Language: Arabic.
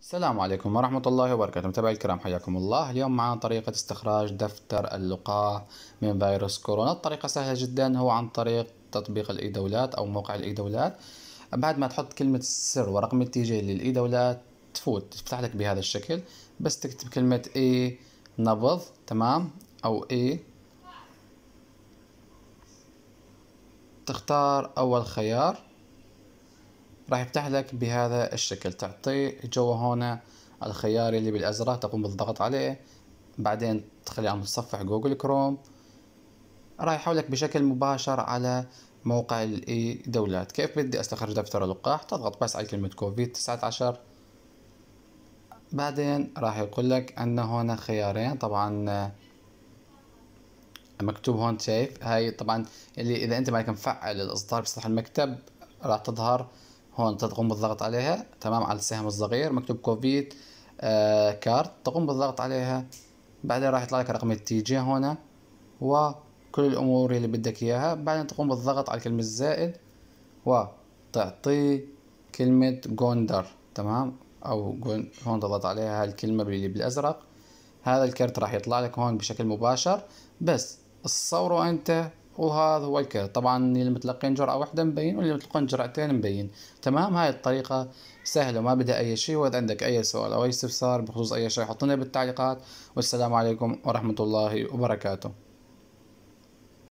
السلام عليكم ورحمة الله وبركاته متابعي الكرام حياكم الله اليوم معنا طريقة استخراج دفتر اللقاح من فيروس كورونا الطريقة سهلة جدا هو عن طريق تطبيق الإي دولات أو موقع الإي دولات بعد ما تحط كلمة السر ورقم التيجي للإي دولات تفوت تفتح لك بهذا الشكل بس تكتب كلمة إي نبض تمام أو إي تختار أول خيار راح يفتح لك بهذا الشكل تعطيه جوا هنا الخيار اللي بالازرق تقوم بالضغط عليه بعدين تخليه على متصفح جوجل كروم راح يحولك بشكل مباشر على موقع الاي دولات كيف بدي استخرج دفتر اللقاح تضغط بس على كلمة كوفيد 19 بعدين راح يقول لك ان هنا خيارين طبعا مكتوب هون شايف هاي طبعا اللي اذا انت مالك مفعل الاصدار بسطح المكتب راح تظهر هون تقوم بالضغط عليها تمام على السهم الصغير مكتوب كوفيد آه كارت تقوم بالضغط عليها بعدين راح يطلع لك رقم التي جي هون وكل الامور اللي بدك اياها بعدين تقوم بالضغط على الكلمه الزائد وتعطيه كلمة جوندر تمام او جون هون تضغط عليها الكلمة اللي بالازرق هذا الكرت راح يطلع لك هون بشكل مباشر بس تصوروا انت وهذا هو الكذا طبعا اللي متلقين جرعه واحده مبين واللي متلقين جرعتين مبين تمام هاي الطريقه سهله وما بدها اي شيء واذا عندك اي سؤال او اي استفسار بخصوص اي شيء حطونا بالتعليقات والسلام عليكم ورحمه الله وبركاته